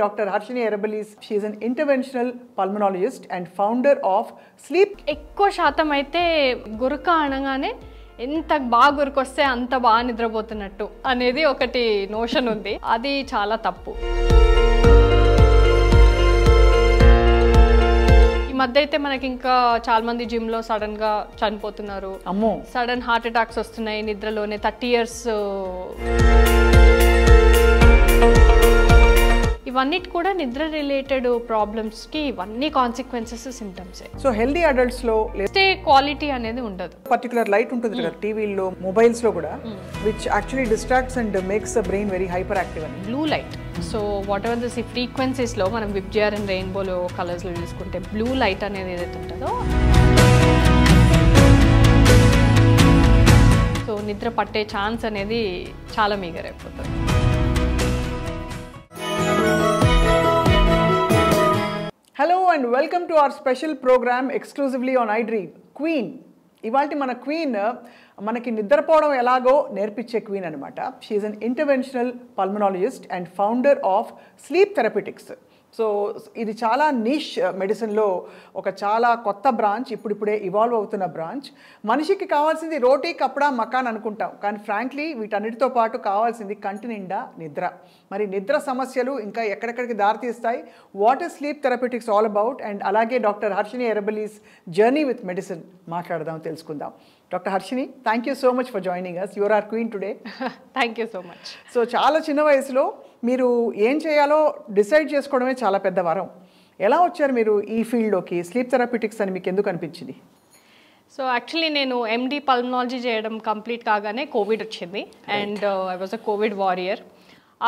Doctor Harshini Arabalis, she is an interventional and founder of sleep ఎక్కువ శాతం అయితే గురక అనగానే ఎంత బాగా గురికొస్తే అంత బాగా నిద్రపోతున్నట్టు అనేది ఒకటి నోషన్ ఉంది అది చాలా తప్పు ఈ మధ్య అయితే మనకి ఇంకా చాలా మంది జిమ్ లో సడన్ గా చనిపోతున్నారు అమ్మో సడన్ హార్ట్ అటాక్స్ వస్తున్నాయి నిద్రలోనే థర్టీ ఇయర్స్ ఇవన్నీ కూడా నిద్ర రిలేటెడ్ ప్రాబ్లమ్స్కి ఇవన్నీ కాన్సిక్వెన్సెస్ సింటమ్స్ సో హెల్దీ అడల్ట్స్లో స్టే క్వాలిటీ అనేది ఉండదు పర్టికులర్ లైట్ ఉంటుంది కదా టీవీల్లో hmm. మొబైల్స్లో కూడా which actually distracts and makes the brain very hyper active and blue light so whatever this ఈ ఫ్రీక్వెన్సీస్లో మనం విబ్జర్ అండ్ రెయిన్బోలో కలర్స్లో తీసుకుంటే బ్లూ లైట్ అనేది ఏదైతే ఉంటుందో సో నిద్ర పట్టే ఛాన్స్ అనేది చాలా మీగరైపోతుంది hello and welcome to our special program exclusively on iDream queen ఇవాళ మన క్వీన్ మనకి నిద్రపోవడం ఎలాగో నేర్పించే క్వీన్ అనమాట she an interventional pulmonologist and founder of sleep therapeutics so ఇది చాలా నీష్ మెడిసిన్లో uh, ఒక చాలా కొత్త బ్రాంచ్ ఇప్పుడిప్పుడే ఇవాల్వ్ అవుతున్న బ్రాంచ్ మనిషికి కావాల్సింది రోటీ కప్పడా మకాన్ అనుకుంటాం కానీ ఫ్రాంక్లీ వీటన్నిటితో పాటు కావాల్సింది కంటి నిండా నిద్ర మరి నిద్ర సమస్యలు ఇంకా ఎక్కడెక్కడికి దారితీస్తాయి what is sleep therapeutics all about and అలాగే doctor Harshini Arabalis journey with medicine మాట్లాడదాం తెలుసుకుందాం doctor Harshini thank you so much for joining us you're our queen today thank you so much so చాలా చిన్న వయసులో మీరు ఏం చేయాలో డిసైడ్ చేసుకోవడమే చాలా పెద్ద వరం ఎలా వచ్చారు మీరు ఈ ఫీల్డ్లోకి స్లీప్ థెరపిటిక్స్ అని మీకు ఎందుకు అనిపించింది సో యాక్చువల్లీ నేను ఎండి పల్మనాలజీ చేయడం కంప్లీట్ కాగానే కోవిడ్ వచ్చింది and I was a covid warrior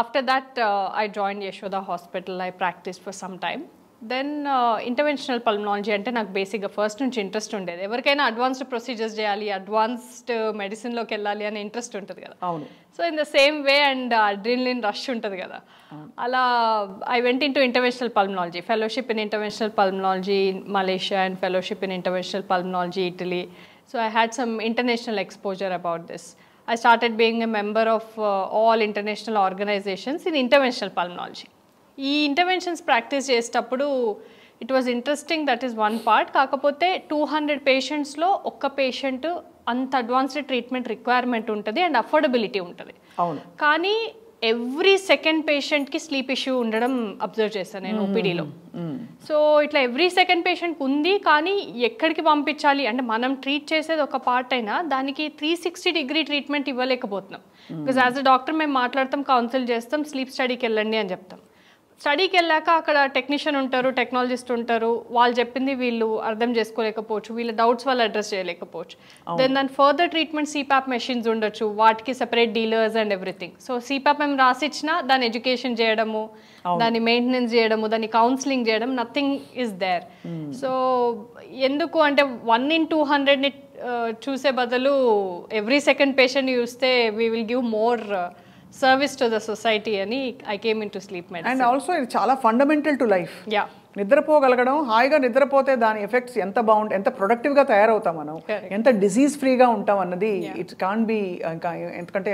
after that I join Yashoda hospital I practice for some time then interventional pulmonology అంటే నాకు బేసిక్గా ఫస్ట్ నుంచి ఇంట్రెస్ట్ ఉండేది ఎవరికైనా అడ్వాన్స్డ్ ప్రొసీజర్స్ చేయాలి అడ్వాన్స్డ్ మెడిసిన్లోకి వెళ్ళాలి అనే ఇంట్రెస్ట్ ఉంటుంది కదా అవును so in the same way and adrenaline rush ఉంటుంది కదా అలా I went into interventional pulmonology fellowship in interventional pulmonology Malaysia and fellowship in interventional pulmonology Italy so I had some international exposure about this I started being a member of all international organisations in interventional pulmonology ఈ interventions practice చేసేటప్పుడు it was interesting that is one part కాకపోతే two hundred పేషెంట్స్లో ఒక్క patient అంత advanced treatment requirement ఉంటుంది and affordability ఉంటుంది కానీ every second పేషెంట్కి స్లీప్ ఇష్యూ ఉండడం అబ్జర్వ్ చేస్తాను నేను ఓపీడీలో సో ఇట్లా ఎవ్రీ సెకండ్ పేషెంట్కి ఉంది కానీ ఎక్కడికి పంపించాలి అంటే మనం ట్రీట్ చేసేది ఒక పార్ట్ అయినా దానికి త్రీ సిక్స్టీ డిగ్రీ ట్రీట్మెంట్ ఇవ్వలేకపోతున్నాం బికాజ్ యాజ్ అ డాక్టర్ మేము మాట్లాడతాం కౌన్సిల్ చేస్తాం స్లీప్ స్టడీకి వెళ్ళండి అని చెప్తాం స్టడీకి వెళ్ళాక అక్కడ టెక్నీషియన్ ఉంటారు టెక్నాలజిస్ట్ ఉంటారు వాళ్ళు చెప్పింది వీళ్ళు అర్థం చేసుకోలేకపోవచ్చు వీళ్ళ డౌట్స్ వాళ్ళు అడ్రస్ చేయలేకపోవచ్చు దెన్ దాని ఫర్దర్ ట్రీట్మెంట్ సిపాప్ మెషిన్స్ ఉండొచ్చు వాటికి separate dealers and everything so CPAP మేము రాసిచ్చినా దాని ఎడ్యుకేషన్ చేయడము దాని మెయింటెనెన్స్ చేయడము దాని కౌన్సిలింగ్ చేయడం నథింగ్ ఇస్ దేర్ సో ఎందుకు అంటే వన్ ఇన్ టూ హండ్రెడ్ని చూసే బదులు ఎవ్రీ సెకండ్ పేషెంట్ చూస్తే we will give more service to the society అని I came into sleep medicine and also ఇది చాలా ఫండమెంటల్ టు లైఫ్ యా నిద్రపోగలగడం హాయిగా నిద్రపోతే దాని ఎఫెక్ట్స్ ఎంత బాగుంటాయి ఎంత ప్రొడక్టివ్గా తయారవుతాం మనం ఎంత డిజీజ్ ఫ్రీగా ఉంటాం అన్నది ఇట్స్ కాన్ బి ఇంకా ఎందుకంటే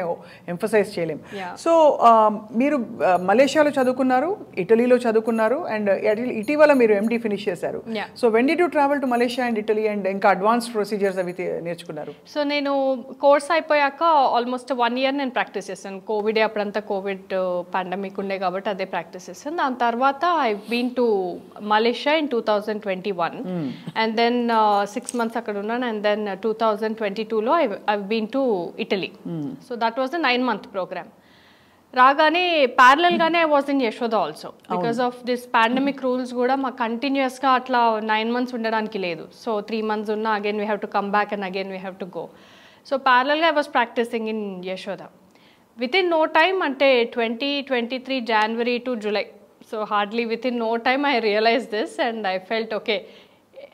ఎంఫసైజ్ చేయలేం సో మీరు మలేషియాలో చదువుకున్నారు ఇటలీలో చదువుకున్నారు అండ్ ఇటీవల మీరు ఎండి ఫినిష్ చేశారు so went to travel to Malaysia and Italy and ఇంకా అడ్వాన్స్ ప్రొసీజర్స్ అవి నేర్చుకున్నారు సో నేను కోర్స్ అయిపోయాక ఆల్మోస్ట్ వన్ ఇయర్ నేను ప్రాక్టీస్ చేశాను కోవిడ్ అప్పుడంతా కోవిడ్ పాండమిక్ ఉండే కాబట్టి అదే ప్రాక్టీస్ చేశాను దాని తర్వాత I been to Malaysia to 2021 twenty one and uh, six months Akadunan and then uh, 2022 lo I've, I've been to Italy. Mm. So that was the nine month program. రాగానే ప్యారలల్గానే I was in Yashoda also because of this pandemic rules కూడా మాకు కంటిన్యూస్గా అట్లా nine months ఉండడానికి లేదు so three months ఉన్న again we have to come back and again we have to go so ప్యారలల్గా I was practicing in Yashoda within no time అంటే twenty twenty three January to July so hardly within no time I realize this and I felt okay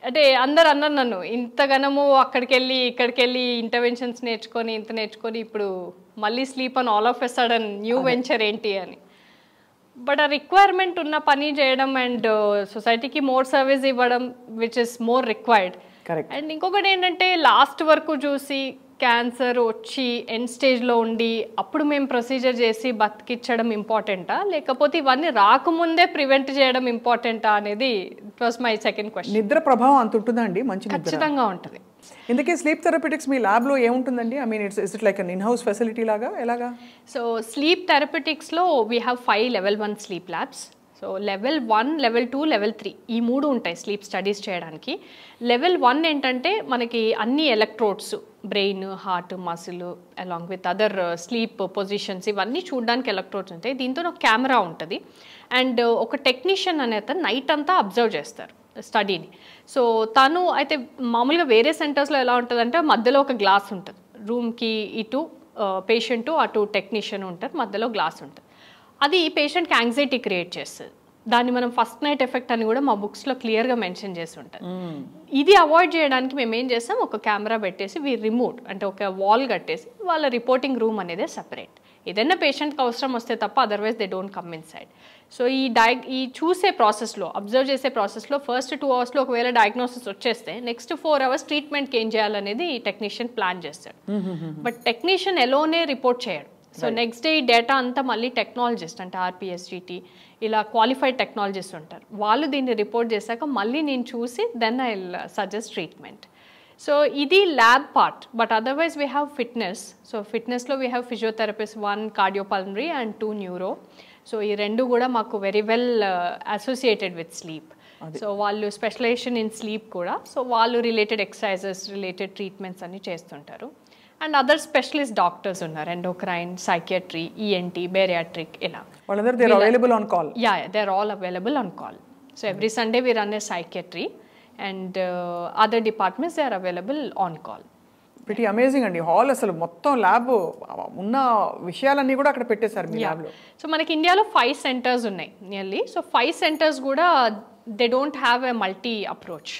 అంటే అందరు అన్నారు నన్ను ఇంతగానము అక్కడికి వెళ్ళి ఇక్కడికి వెళ్ళి ఇంటర్వెన్షన్స్ నేర్చుకొని ఇంత నేర్చుకొని ఇప్పుడు మళ్ళీ స్లీప్ అని all of a sudden new venture ఏంటి అని బట్ ఆ రిక్వైర్మెంట్ ఉన్న పని చేయడం అండ్ సొసైటీకి మోర్ సర్వీస్ ఇవ్వడం which is more required and ఇంకొకటి ఏంటంటే లాస్ట్ వరకు చూసి క్యాన్సర్ వచ్చి ఎండ్ స్టేజ్లో ఉండి అప్పుడు మేము ప్రొసీజర్ చేసి బతికిచ్చడం ఇంపార్టెంటా లేకపోతే ఇవన్నీ రాకముందే ప్రివెంట్ చేయడం ఇంపార్టెంటా అనేది it was my second question నిద్ర ప్రభావం అంత ఉంటుందండి మంచి ఖచ్చితంగా ఉంటుంది ఇందుకే స్లీప్ థెరపెటిక్స్ మీ ల్యాబ్లో ఏముంటుందండి I mean it's is it like an in house facility లాగా ఎలాగా సో స్లీప్ థెరపెటిక్స్లో we have five level one sleep labs so level one level two level three ఈ మూడు ఉంటాయి స్లీప్ స్టడీస్ చేయడానికి లెవెల్ వన్ ఏంటంటే మనకి అన్ని electrodes brain heart muscle along with other sleep positions ఇవన్నీ చూడడానికి ఎలక్ట్రోడ్స్ ఉంటాయి దీంతో ఒక కెమెరా ఉంటుంది అండ్ ఒక టెక్నీషియన్ అనేది నైట్ అంతా అబ్జర్వ్ చేస్తారు స్టడీని సో తను అయితే మామూలుగా వేరే సెంటర్స్లో ఎలా ఉంటుందంటే మధ్యలో ఒక గ్లాస్ ఉంటుంది రూమ్కి ఇటు పేషెంటు uh, అటు టెక్నీషియన్ ఉంటారు మధ్యలో గ్లాస్ ఉంటుంది అది పేషెంట్కి యాంగ్జైటీ క్రియేట్ చేస్తుంది దాన్ని మనం ఫస్ట్ నైట్ ఎఫెక్ట్ అని కూడా మా బుక్స్ లో క్లియర్ గా మెన్షన్ చేసి ఉంటాం ఇది అవాయిడ్ చేయడానికి మేము ఏం చేస్తాం ఒక కెమెరా పెట్టేసి వి రిమోట్ అంటే ఒక వాల్ కట్టేసి వాళ్ళ రిపోర్టింగ్ రూమ్ అనేది సపరేట్ ఏదైనా పేషెంట్కి అవసరం వస్తే తప్ప otherwise they don't come inside so ఈ డై ఈ చూసే ప్రాసెస్లో అబ్జర్వ్ చేసే ప్రాసెస్లో ఫస్ట్ టూ అవర్స్లో ఒకవేళ డయాగ్నోసిస్ వచ్చేస్తే నెక్స్ట్ ఫోర్ అవర్స్ ట్రీట్మెంట్కి ఏం చేయాలనేది ఈ టెక్నీషియన్ ప్లాన్ చేస్తాడు బట్ టెక్నీషియన్ ఎలోనే రిపోర్ట్ చేయడు సో నెక్స్ట్ డే ఈ డేటా అంతా మళ్ళీ టెక్నాలజిస్ట్ అంటే జీటీ ఇలా క్వాలిఫైడ్ టెక్నాలజీస్ ఉంటారు వాళ్ళు దీన్ని రిపోర్ట్ చేశాక మళ్ళీ నేను చూసి then I suggest treatment so ఇది lab part but otherwise we have fitness so ఫిట్నెస్లో we have physiotherapist one cardiopulmonary and two neuro so ఈ రెండు కూడా మాకు very well associated with sleep so వాళ్ళు స్పెషలైజేషన్ ఇన్ స్లీప్ కూడా so వాళ్ళు related exercises related treatments అన్ని చేస్తుంటారు అండ్ అదర్ స్పెషలిస్ట్ డాక్టర్స్ ఉన్నారు endocrine psychiatry ENT e bariatric ఇలా available on call yeah all available on call so every Sunday we're run a psychiatry and other departments they are available on call very amazing అండి hall అసలు మొత్తం lab ఉన్న విషయాలన్నీ కూడా అక్కడ పెట్టేశారు మీ ల్యాబ్లో సో మనకి ఇండియాలో ఫైవ్ సెంటర్స్ ఉన్నాయి నియర్లీ సో ఫైవ్ సెంటర్స్ కూడా they don't have a multi approach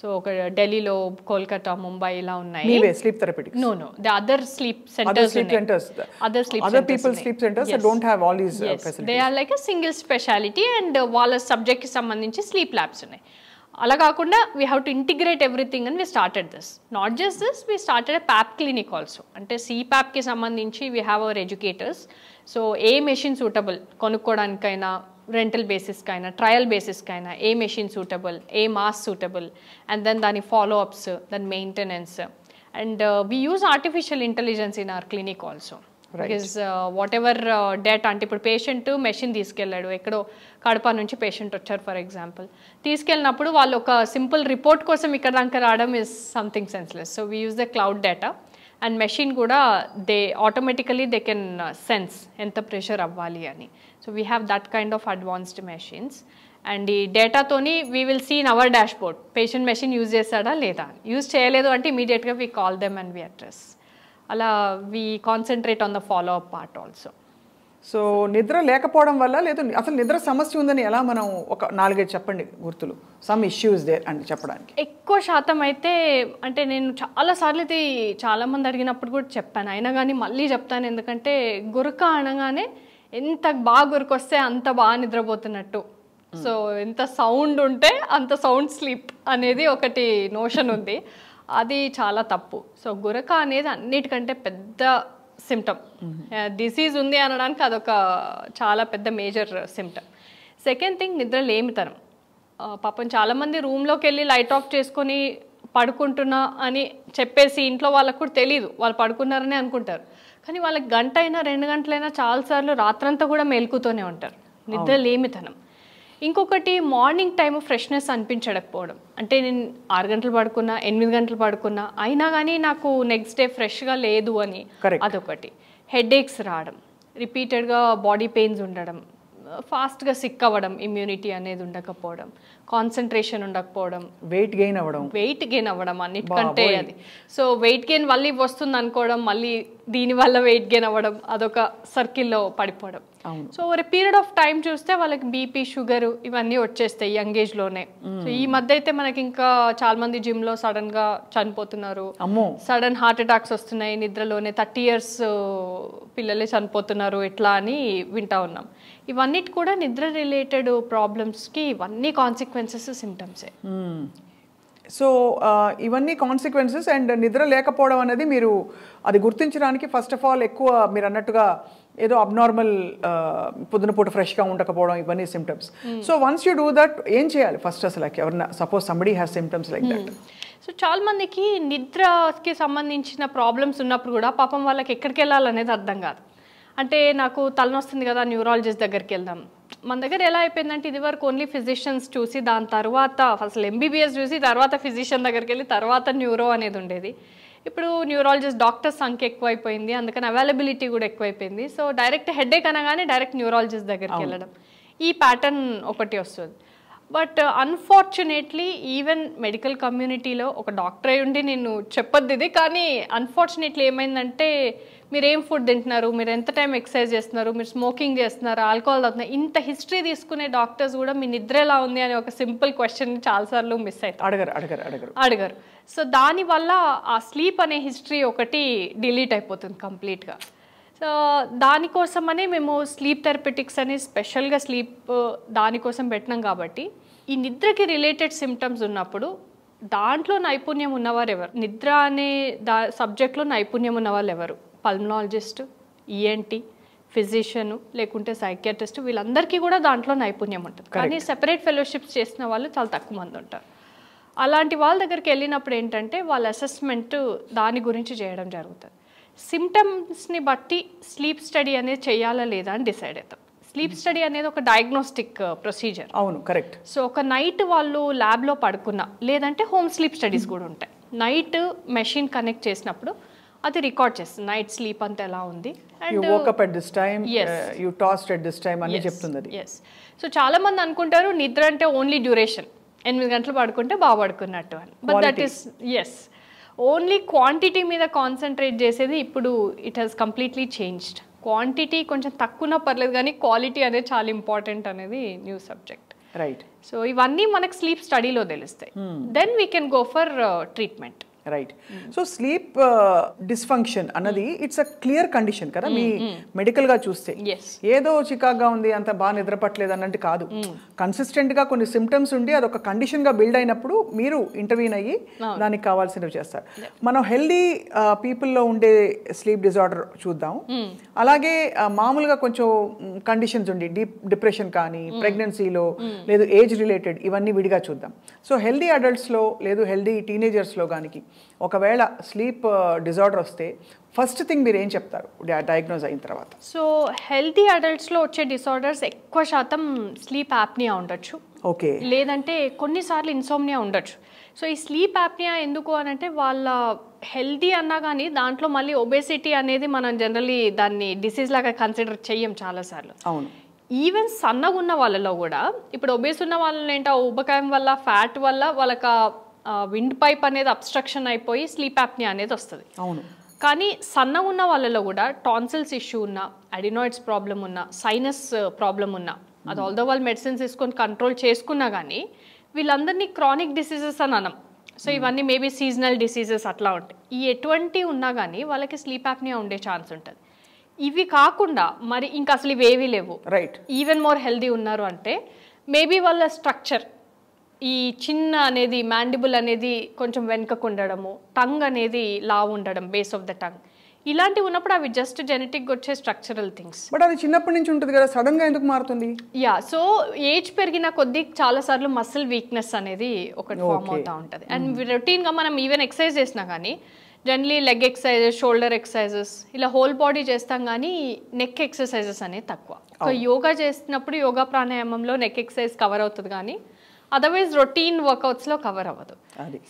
so ఒక ఢిల్లీలో కోల్కతా ముంబై ఇలా ఉన్నాయి sleep therapy no no the other sleep centres sleep centres other sleep other people sleep centres don't have all these facilities they are like a single specialty and వాళ్ళ subject కి సంబంధించి sleep labs ఉన్నాయి అలా కాకుండా we have to integrate everything and we started this not just this we started PAP clinic also అంటే ప్యాప్కి సంబంధించి we have our educators so a machine suitable కొనుక్కోవడానికైనా రెంటల్ బేసిస్కి అయినా ట్రయల్ బేసిస్కి అయినా a machine suitable a mask suitable and then దాని follow ups దాని maintenance and we use artificial intelligence in our clinic also because whatever data అంటే ఇప్పుడు patient machine తీసుకెళ్ళాడు ఎక్కడో కడప నుంచి పేషెంట్ వచ్చారు ఫర్ ఎగ్జాంపుల్ తీసుకెళ్ళినప్పుడు వాళ్ళు ఒక సింపుల్ రిపోర్ట్ కోసం ఇక్కడ దాకా రావడం is something senseless so we use the cloud data and machine కూడా they automatically they can sense ఎంత ప్రెషర్ అవ్వాలి అని so we have that kind of advanced machines and ఈ డేటాతోని we will see in our dashboard patient machine use చేశాడా లేదా use చేయలేదు అంటే ఇమీడియట్గా we call them and we address అలా we concentrate on the follow up part also so నిద్ర లేకపోవడం వల్ల లేదు అసలు నిద్ర సమస్య ఉందని ఎలా మనం ఒక నాలుగైదు చెప్పండి గుర్తులు సమ్ ఇష్యూస్ దేర్ అని చెప్పడానికి ఎక్కువ శాతం అయితే అంటే నేను చాలాసార్లు ఇది మంది అడిగినప్పుడు కూడా చెప్పాను అయినా కానీ మళ్ళీ చెప్తాను ఎందుకంటే గురక అనగానే ఎంత బాగా గురికొస్తే అంత బాగా నిద్రపోతున్నట్టు hmm. సో ఎంత సౌండ్ ఉంటే అంత సౌండ్ స్లీప్ అనేది ఒకటి నోషన్ ఉంది అది చాలా తప్పు సో గురక అనేది అన్నిటికంటే పెద్ద సిమ్టమ్ డిసీజ్ mm-hmm. uh, ఉంది అనడానికి అదొక చాలా పెద్ద మేజర్ సిమ్టమ్ సెకండ్ థింగ్ నిద్ర లేమితనం uh, పాపం చాలామంది రూమ్లోకి వెళ్ళి లైట్ ఆఫ్ చేసుకొని పడుకుంటున్నా అని చెప్పేసి ఇంట్లో వాళ్ళకు కూడా తెలియదు వాళ్ళు పడుకున్నారని అనుకుంటారు కానీ వాళ్ళకి గంట అయినా రెండు గంటలైనా చాలాసార్లు రాత్రంతా కూడా మేల్కుతూనే ఉంటారు నిద్ర లేమితనం ఇంకొకటి మార్నింగ్ టైము ఫ్రెష్నెస్ అనిపించకపోవడం అంటే నేను ఆరు గంటలు పడుకున్నా ఎనిమిది గంటలు పడుకున్నా అయినా కానీ నాకు నెక్స్ట్ డే ఫ్రెష్గా లేదు అని అదొకటి హెడేక్స్ రావడం రిపీటెడ్గా బాడీ పెయిన్స్ ఉండడం ఫాస్ట్గా సిక్ అవ్వడం ఇమ్యూనిటీ అనేది ఉండకపోవడం కాన్సన్ట్రేషన్ ఉండకపోవడం వెయిట్ గెయిన్ అవ్వడం వెయిట్ గెయిన్ అవ్వడం అన్నిటికంటే అది సో వెయిట్ గెయిన్ మళ్ళీ వస్తుంది అనుకోవడం మళ్ళీ దీనివల్ల వెయిట్ గెయిన్ అవ్వడం అదొక సర్కిల్లో పడిపోవడం సో ఒక పీరియడ్ ఆఫ్ టైం చూస్తే వాళ్ళకి బీపీ షుగర్ ఇవన్నీ వచ్చేస్తాయి యంగ్ ఏజ్లోనే సో ఈ మధ్య అయితే మనకి ఇంకా చాలా మంది జిమ్లో సడన్గా చనిపోతున్నారు సడన్ హార్ట్ అటాక్స్ వస్తున్నాయి నిద్రలోనే థర్టీ ఇయర్స్ పిల్లలే చనిపోతున్నారు ఎట్లా అని వింటా ఉన్నాం ఇవన్నీ కూడా నిద్ర రిలేటెడ్ ప్రాబ్లమ్స్కి ఇవన్నీ కాన్సిక్వెన్సెస్ సిమ్టమ్సే సో ఇవన్నీ కాన్సిక్వెన్సెస్ అండ్ నిద్ర లేకపోవడం అనేది మీరు అది గుర్తించడానికి ఫస్ట్ ఆఫ్ ఆల్ ఎక్కువ మీరు అన్నట్టుగా ఏదో అబ్నార్మల్ పొద్దునపూట ఫ్రెష్గా ఉండకపోవడం ఇవన్నీ symptoms so once you do that ఏం చేయాలి ఫస్ట్ అసలు ఎవరన్నా suppose somebody has symptoms like that so చాలా మందికి నిద్రకి సంబంధించిన ప్రాబ్లమ్స్ ఉన్నప్పుడు కూడా పాపం వాళ్ళకి ఎక్కడికి వెళ్ళాలనేది అర్థం కాదు అంటే నాకు తలనొస్తుంది కదా న్యూరాలజిస్ట్ దగ్గరికి వెళ్దాం మన దగ్గర ఎలా అయిపోయిందంటే ఇది వరకు ఓన్లీ ఫిజిషియన్స్ చూసి దాని తర్వాత అసలు ఎంబీబీఎస్ చూసి తర్వాత ఫిజిషియన్ దగ్గరికి వెళ్ళి తర్వాత న్యూరో అనేది ఉండేది ఇప్పుడు న్యూరాలజిస్ట్ డాక్టర్స్ సంఖ్య ఎక్కువైపోయింది అందుకని అవైలబిలిటీ కూడా ఎక్కువైపోయింది సో డైరెక్ట్ ఏక్ అనగానే డైరెక్ట్ న్యూరాలజిస్ట్ దగ్గరికి వెళ్ళడం ఈ ప్యాటర్న్ ఒకటి వస్తుంది బట్ అన్ఫార్చునేట్లీ ఈవెన్ మెడికల్ కమ్యూనిటీలో ఒక డాక్టర్ అయి ఉండి నేను చెప్పొద్ది కానీ అన్ఫార్చునేట్లీ ఏమైందంటే మీరు ఏం ఫుడ్ తింటున్నారు మీరు ఎంత టైం ఎక్సర్సైజ్ చేస్తున్నారు మీరు స్మోకింగ్ చేస్తున్నారు ఆల్కహాల్ తాగుతున్నారు ఇంత హిస్టరీ తీసుకునే డాక్టర్స్ కూడా మీ నిద్ర ఎలా ఉంది అనే ఒక సింపుల్ క్వశ్చన్ చాలాసార్లు మిస్ అవుతారు అడగరు అడగరు అడగరు అడగరు సో దానివల్ల ఆ స్లీప్ అనే హిస్టరీ ఒకటి డిలీట్ అయిపోతుంది కంప్లీట్గా సో దానికోసమనే మేము స్లీప్ థెరపెటిక్స్ అని స్పెషల్గా స్లీప్ దానికోసం పెట్టినాం కాబట్టి ఈ నిద్రకి రిలేటెడ్ సిమ్టమ్స్ ఉన్నప్పుడు దాంట్లో నైపుణ్యం ఉన్నవారు ఎవరు నిద్ర అనే దా సబ్జెక్ట్లో నైపుణ్యం ఉన్నవాళ్ళు ఎవరు పల్మనాలజిస్టు ఈఎన్టీ ఫిజిషియను లేకుంటే సైకియాట్రిస్ట్ వీళ్ళందరికీ కూడా దాంట్లో నైపుణ్యం ఉంటుంది కానీ సెపరేట్ ఫెలోషిప్స్ చేసిన వాళ్ళు చాలా తక్కువ మంది ఉంటారు అలాంటి వాళ్ళ దగ్గరికి వెళ్ళినప్పుడు ఏంటంటే వాళ్ళ అసెస్మెంట్ దాని గురించి చేయడం జరుగుతుంది సిమ్టమ్స్ని బట్టి స్లీప్ స్టడీ అనేది చేయాలా లేదా అని డిసైడ్ అవుతాం స్లీప్ స్టడీ hmm. అనేది ఒక డయాగ్నోస్టిక్ ప్రొసీజర్ అవును కరెక్ట్ సో ఒక నైట్ వాళ్ళు ల్యాబ్లో పడుకున్నా లేదంటే హోమ్ స్లీప్ స్టడీస్ కూడా ఉంటాయి నైట్ మెషిన్ కనెక్ట్ చేసినప్పుడు అది రికార్డ్ చేస్తుంది నైట్ స్లీప్ అంతా ఎలా ఉంది అని చెప్తుంది ఎస్ సో చాలా మంది అనుకుంటారు నిద్ర అంటే ఓన్లీ డ్యూరేషన్ ఎనిమిది గంటలు పడుకుంటే బాగా పడుకున్నట్టు అని but that is as only quantity మీద కాన్సన్ట్రేట్ చేసేది ఇప్పుడు it has completely changed quantity కొంచెం తక్కువ పర్లేదు కానీ క్వాలిటీ అనేది చాలా ఇంపార్టెంట్ అనేది న్యూ సబ్జెక్ట్ రైట్ సో ఇవన్నీ మనకు స్లీప్ స్టడీలో తెలుస్తాయి then we can go for treatment right so sleep dysfunction అన్నది ఇట్స్ అ క్లియర్ కండిషన్ కదా hmm, మీ మెడికల్ hmm. గా చూస్తే ఏదో చికాగ్గా ఉంది అంత బాగా నిద్రపట్టలేదు అన్నట్టు కాదు కన్సిస్టెంట్ hmm. గా కొన్ని సిమ్టమ్స్ ఉండి అది ఒక కండిషన్ గా బిల్డ్ అయినప్పుడు మీరు ఇంటర్వ్యూన్ అయ్యి దానికి కావాల్సినవి చేస్తారు మనం హెల్దీ పీపుల్లో uh, ఉండే స్లీప్ డిజార్డర్ చూద్దాం అలాగే మామూలుగా కొంచెం కండిషన్స్ ఉండి డీప్ డిప్రెషన్ కానీ ప్రెగ్నెన్సీలో లేదు ఏజ్ రిలేటెడ్ ఇవన్నీ విడిగా చూద్దాం సో హెల్దీ అడల్ట్స్లో లేదు హెల్దీ టీనేజర్స్లో కానీ ఒకవేళ స్లీప్ డిజార్డర్ వస్తే ఫస్ట్ థింగ్ మీరు ఏం చెప్తారు డయాగ్నోజ్ అయిన తర్వాత సో హెల్తీ అడల్ట్స్లో వచ్చే డిసార్డర్స్ ఎక్కువ శాతం స్లీప్ యాప్నియా ఉండొచ్చు ఓకే లేదంటే కొన్నిసార్లు ఇన్సోమ్నియా ఉండొచ్చు సో ఈ స్లీప్ యాప్నియా ఎందుకు అని అంటే వాళ్ళ హెల్దీ అన్నా కానీ దాంట్లో మళ్ళీ ఒబేసిటీ అనేది మనం జనరలీ దాన్ని డిసీజ్ లాగా కన్సిడర్ చెయ్యం చాలాసార్లు అవును ఈవెన్ సన్నగా ఉన్న వాళ్ళలో కూడా ఇప్పుడు ఒబేస్ ఉన్న వాళ్ళని ఏంటో ఉబకాయం వల్ల ఫ్యాట్ వల్ల వాళ్ళకి విండ్ పైప్ అనేది అబ్స్ట్రక్షన్ అయిపోయి స్లీప్ యాప్నియా అనేది వస్తుంది అవును కానీ సన్న ఉన్న వాళ్ళలో కూడా టాన్సిల్స్ ఇష్యూ ఉన్న అడినాయిడ్స్ ప్రాబ్లం ఉన్న సైనస్ ప్రాబ్లం ఉన్న అది ఆల్దో hmm. వాళ్ళు మెడిసిన్స్ తీసుకొని కంట్రోల్ చేసుకున్నా కానీ వీళ్ళందరినీ క్రానిక్ డిసీజెస్ అని అనం సో hmm. ఇవన్నీ మేబీ సీజనల్ డిసీజెస్ అట్లా ఉంటాయి ఈ ఎటువంటి ఉన్నా కానీ వాళ్ళకి స్లీప్ యాప్నియా ఉండే ఛాన్స్ ఉంటుంది ఇవి కాకుండా మరి ఇంకా అసలు ఇవేవీ లేవు రైట్ ఈవెన్ మోర్ హెల్దీ ఉన్నారు అంటే మేబీ వాళ్ళ స్ట్రక్చర్ ఈ చిన్న అనేది మ్యాండిబుల్ అనేది కొంచెం వెనుకకు ఉండడము టంగ్ అనేది లావు ఉండడం బేస్ ఆఫ్ ద టంగ్ ఇలాంటివి ఉన్నప్పుడు అవి జస్ట్ జెనెటిక్ వచ్చే స్ట్రక్చరల్ థింగ్స్ బట్ అది చిన్నప్పటి నుంచి ఉంటుంది కదా సడన్ గా ఎందుకు మారుతుంది యా సో ఏజ్ పెరిగిన కొద్దీ చాలా సార్లు మసిల్ వీక్నెస్ అనేది ఒకటి ఫామ్ అవుతా ఉంటుంది అండ్ రొటీన్ గా మనం ఈవెన్ ఎక్సర్సైజ్ చేసినా కానీ generally leg exercises shoulder exercises ఇలా హోల్ బాడీ చేస్తాం కానీ నెక్ ఎక్సర్సైజెస్ అనేది తక్కువ యోగా చేసినప్పుడు యోగా ప్రాణాయామంలో నెక్ ఎక్సర్సైజ్ కవర్ అవుతుంది కానీ అదర్వైజ్ రొటీన్ వర్కౌట్స్లో కవర్ అవ్వదు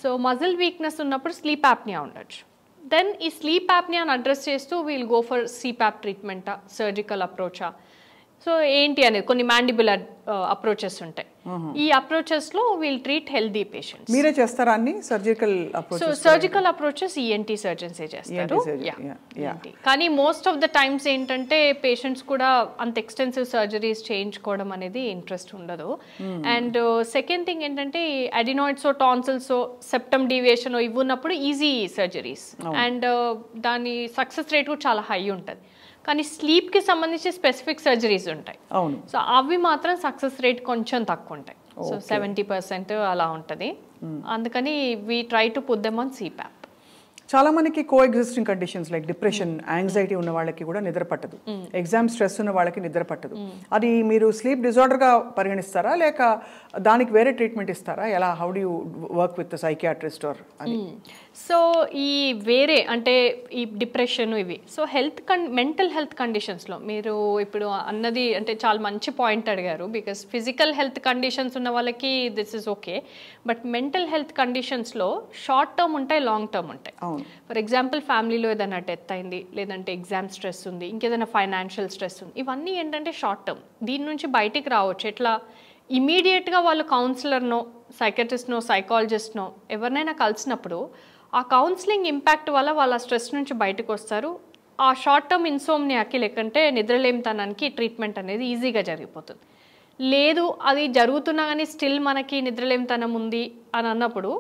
సో మజిల్ వీక్నెస్ ఉన్నప్పుడు స్లీప్ యాప్నియా ఉండొచ్చు దెన్ ఈ స్లీప్ యాప్నియాని అడ్రస్ చేస్తూ వీల్ గో ఫర్ సిప్యాప్ ట్రీట్మెంటా సర్జికల్ అప్రోచా సో ఏంటి అనేది కొన్ని మ్యాండిబులర్ అప్రోచెస్ uh, ఉంటాయి ఈ అప్రోచెస్ లో విల్ ట్రీట్ హెల్దీ పేషెంట్ మీరే చేస్తారా అన్ని surgical so surgical approaches ENT surgeons చేస్తారు e e కానీ మోస్ట్ ఆఫ్ ద టైమ్స్ ఏంటంటే పేషెంట్స్ కూడా అంత ఎక్స్టెన్సివ్ సర్జరీస్ చేయించుకోవడం అనేది ఇంట్రెస్ట్ ఉండదు అండ్ సెకండ్ థింగ్ ఏంటంటే అడినాయిడ్స్ టాన్సిల్స్ సెప్టమ్ డివియేషన్ ఇవి ఉన్నప్పుడు ఈజీ సర్జరీస్ అండ్ దాని సక్సెస్ రేట్ కూడా చాలా హై ఉంటుంది కానీ స్లీప్కి సంబంధించి స్పెసిఫిక్ సర్జరీస్ ఉంటాయి అవును సో అవి మాత్రం సక్సెస్ రేట్ కొంచెం తక్కువ ఉంటాయి సో సెవెంటీ పర్సెంట్ అలా ఉంటుంది అందుకని we try to put them on CPAP చాలా మనకి coexisting conditions like depression anxiety ఉన్న వాళ్ళకి కూడా నిద్ర పట్టదు ఎగ్జామ్ స్ట్రెస్ ఉన్న వాళ్ళకి నిద్ర పట్టదు అది మీరు స్లీప్ గా పరిగణిస్తారా లేక దానికి వేరే ట్రీట్మెంట్ ఇస్తారా ఎలా how do work with psychiatrist or అని సో ఈ వేరే అంటే ఈ డిప్రెషన్ ఇవి సో హెల్త్ మెంటల్ హెల్త్ కండిషన్స్లో మీరు ఇప్పుడు అన్నది అంటే చాలా మంచి పాయింట్ అడిగారు బికాస్ ఫిజికల్ హెల్త్ కండిషన్స్ ఉన్న వాళ్ళకి this is okay but mental health కండిషన్స్లో షార్ట్ టర్మ్ ఉంటాయి లాంగ్ టర్మ్ ఉంటాయి ఫర్ ఎగ్జాంపుల్ ఫ్యామిలీలో ఏదైనా డెత్ అయింది లేదంటే ఎగ్జామ్ స్ట్రెస్ ఉంది ఇంకేదైనా ఫైనాన్షియల్ స్ట్రెస్ ఉంది ఇవన్నీ ఏంటంటే షార్ట్ టర్మ్ దీని నుంచి బయటికి రావచ్చు ఎట్లా ఇమీడియట్గా వాళ్ళు కౌన్సిలర్నో సైకట్రిస్ట్నో సైకాలజిస్ట్నో ఎవరినైనా కలిసినప్పుడు ఆ కౌన్సిలింగ్ ఇంపాక్ట్ వల్ల వాళ్ళ స్ట్రెస్ నుంచి బయటకు వస్తారు ఆ షార్ట్ టర్మ్ ఇన్సోమ్నియాకి లేకంటే నిద్రలేమితనానికి ట్రీట్మెంట్ అనేది ఈజీగా జరిగిపోతుంది లేదు అది జరుగుతున్నా కానీ స్టిల్ మనకి నిద్రలేమితనం ఉంది అని అన్నప్పుడు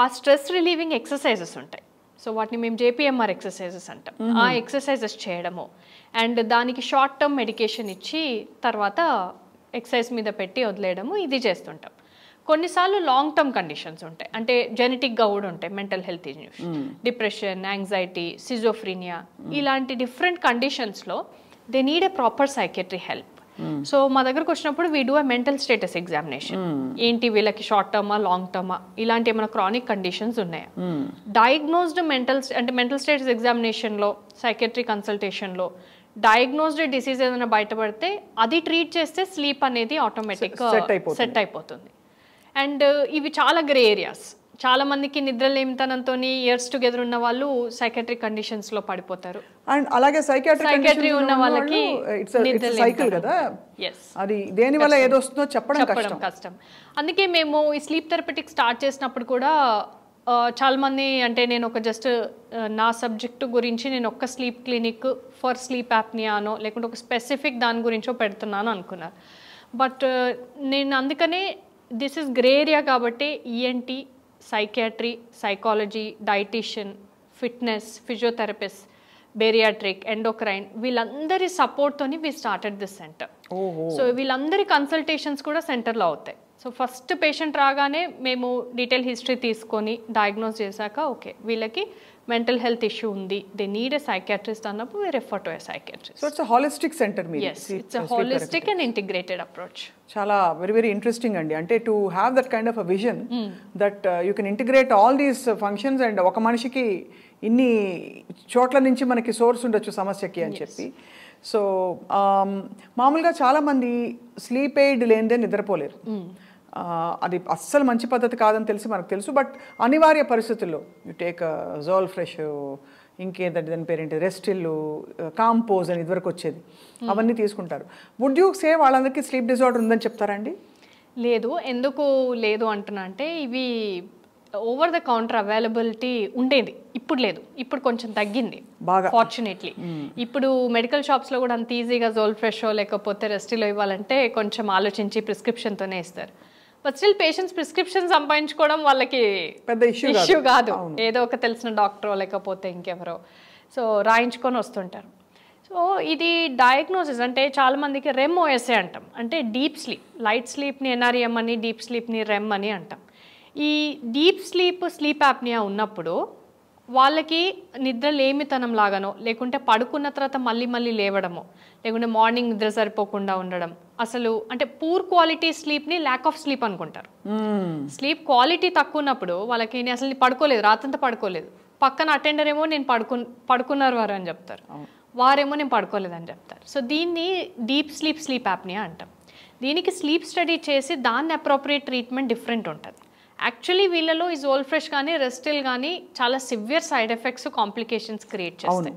ఆ స్ట్రెస్ రిలీవింగ్ ఎక్సర్సైజెస్ ఉంటాయి సో వాటిని మేము జేపీఎంఆర్ ఎక్సర్సైజెస్ అంటాం ఆ ఎక్సర్సైజెస్ చేయడము అండ్ దానికి షార్ట్ టర్మ్ మెడికేషన్ ఇచ్చి తర్వాత ఎక్సర్సైజ్ మీద పెట్టి వదిలేయడము ఇది చేస్తుంటాం కొన్నిసార్లు లాంగ్ టర్మ్ కండిషన్స్ ఉంటాయి అంటే జెనెటిక్గా కూడా ఉంటాయి mental health issues depression anxiety schizophrenia ఇలాంటి డిఫరెంట్ కండిషన్స్లో they need a proper psychiatry help so మా దగ్గరకు వచ్చినప్పుడు we do mental status examination ఏంటి వీళ్ళకి షార్ట్ టర్మా లాంగ్ టర్మా ఇలాంటి ఏమైనా క్రానిక్ కండిషన్స్ ఉన్నాయా డయాగ్నోస్డ్ మెంటల్ అంటే మెంటల్ స్టేటస్ ఎగ్జామినేషన్లో సైకెట్రీ కన్సల్టేషన్లో డయాగ్నోస్డ్ డిసీజ్ ఏదైనా బయటపడితే అది ట్రీట్ చేస్తే స్లీప్ అనేది ఆటోమేటిక్గా సెట్ అయిపోతుంది అండ్ uh, ఇవి చాలా గ్రే ఏరియాస్ చాలామందికి లేమితనంతో ఇయర్స్ టుగెదర్ ఉన్న వాళ్ళు సైకెట్రీ కండిషన్స్ లో పడిపోతారు అండ్ అలాగే సైకెట్రీ ఉన్న వాళ్ళకి సైకిల్ కదా అది దేని వల్ల ఏదో వస్తుందో చెప్పడం కష్టం కష్టం అందుకే మేము ఈ స్లీప్ థెరపటిక్ స్టార్ట్ చేసినప్పుడు కూడా చాలామంది అంటే నేను ఒక జస్ట్ నా సబ్జెక్టు గురించి నేను ఒక్క స్లీప్ క్లినిక్ ఫర్ స్లీప్ యాప్నియానో లేకుంటే ఒక స్పెసిఫిక్ దాని గురించో పెడుతున్నాను అనుకున్నారు బట్ నేను అందుకనే దిస్ ఇస్ గ్రే ఏరియా కాబట్టి ENT e psychiatry psychology dietitian fitness physiotherapist bariatric endocrine వీళ్ళందరి సపోర్ట్తోని we started this centre so వీళ్ళందరి కన్సల్టేషన్స్ కూడా సెంటర్లో అవుతాయి సో ఫస్ట్ పేషెంట్ రాగానే మేము డీటెయిల్ హిస్టరీ తీసుకొని డయాగ్నోస్ చేశాక ఓకే వీళ్ళకి మెంటల్ హెల్త్ ఇష్యూ ఉంది దే నీడ్ ఎ సైకాట్రిస్ట్ అన్నప్పుడు we refer to psychiatrist holistic centre మీ హాలిస్టిక్ అండ్ ఇంటిగ్రేటెడ్ అప్రోచ్ చాలా వెరీ వెరీ ఇంట్రెస్టింగ్ అండి అంటే to have that kind of vision that you can integrate all these functions and ఒక మనిషికి ఇన్ని చోట్ల నుంచి మనకి సోర్స్ ఉండొచ్చు సమస్యకి అని చెప్పి సో um, మామూలుగా చాలామంది స్లీప్ ఎయిడ్ లేనిదే నిద్రపోలేరు hmm. అది అస్సలు మంచి పద్ధతి కాదని తెలిసి మనకు తెలుసు బట్ అనివార్య పరిస్థితుల్లో యు టేక్ జోల్ ఫ్రెష్ ఇంకేంటంటే దాని పేరేంటి రెస్టిల్లు కాంపోజ్ అని ఇదివరకు వచ్చేది అవన్నీ తీసుకుంటారు వుడ్ యూ సే వాళ్ళందరికీ స్లీప్ డిజార్డర్ ఉందని చెప్తారండి లేదు ఎందుకు లేదు అంటున్నా అంటే ఇవి ఓవర్ ద కౌంటర్ అవైలబిలిటీ ఉండేది ఇప్పుడు లేదు ఇప్పుడు కొంచెం తగ్గింది బాగా ఫార్చునేట్లీ ఇప్పుడు మెడికల్ షాప్స్లో కూడా అంత ఈజీగా జోల్ ఫ్రెషో లేకపోతే రెస్టీలో ఇవ్వాలంటే కొంచెం ఆలోచించి ప్రిస్క్రిప్షన్తోనే ఇస్తారు బట్ స్టిల్ పేషెంట్స్ ప్రిస్క్రిప్షన్ సంపాదించుకోవడం వాళ్ళకి పెద్ద ఇష్యూ ఇష్యూ కాదు ఏదో ఒక తెలిసిన డాక్టర్ లేకపోతే ఇంకెవరో సో రాయించుకొని వస్తుంటారు సో ఇది డయాగ్నోసిస్ అంటే చాలామందికి రెమ్ ఓఎస్ఏ అంటాం అంటే డీప్ స్లీప్ లైట్ స్లీప్ని ఎన్ఆర్ఎం అని డీప్ స్లీప్ని రెమ్ అని అంటాం ఈ డీప్ స్లీప్ స్లీప్ యాప్నియా ఉన్నప్పుడు వాళ్ళకి నిద్ర లేమితనం లాగానో లేకుంటే పడుకున్న తర్వాత మళ్ళీ మళ్ళీ లేవడమో లేకుంటే మార్నింగ్ నిద్ర సరిపోకుండా ఉండడం అసలు అంటే పూర్ క్వాలిటీ స్లీప్ని ల్యాక్ ఆఫ్ స్లీప్ అనుకుంటారు స్లీప్ క్వాలిటీ తక్కువ ఉన్నప్పుడు వాళ్ళకి అసలు పడుకోలేదు రాత్రంతా పడుకోలేదు పక్కన అటెండర్ ఏమో నేను పడుకు పడుకున్నారు వారు అని చెప్తారు వారేమో నేను పడుకోలేదని చెప్తారు సో దీన్ని డీప్ స్లీప్ స్లీప్ యాప్ని అంటాం దీనికి స్లీప్ స్టడీ చేసి దాన్ని అప్రోప్రియేట్ ట్రీట్మెంట్ డిఫరెంట్ ఉంటుంది యాక్చువల్లీ వీళ్ళలో ఈ జోల్ఫ్రెష్ కానీ రెస్టిల్ కానీ చాలా severe side effects complications create చేస్తాయి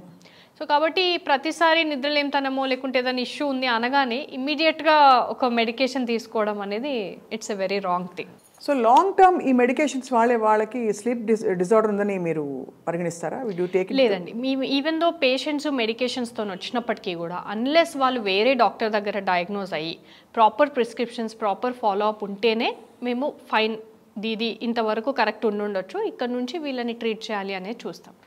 సో కాబట్టి ప్రతిసారి నిద్రలేమితనమో లేకుంటే ఏదైనా ఇష్యూ ఉంది అనగానే ఇమ్మీడియట్గా ఒక మెడికేషన్ తీసుకోవడం అనేది it's a very wrong thing so long term ఈ మెడికేషన్స్ వాళ్ళే వాళ్ళకి స్లీప్ డిజార్డర్ ఉందని మీరు పరిగణిస్తారా టేక్ లేదండి మీ ఈవెన్ దో పేషెంట్స్ మెడికేషన్స్తో వచ్చినప్పటికీ కూడా అన్లెస్ వాళ్ళు వేరే డాక్టర్ దగ్గర డయాగ్నోస్ అయ్యి proper prescriptions proper follow up ఉంటేనే మేము ఫైన్ ఇది ఇంతవరకు కరెక్ట్ ఉండుండొచ్చు ఇక్కడ నుంచి వీళ్ళని ట్రీట్ చేయాలి అనేది చూస్తాం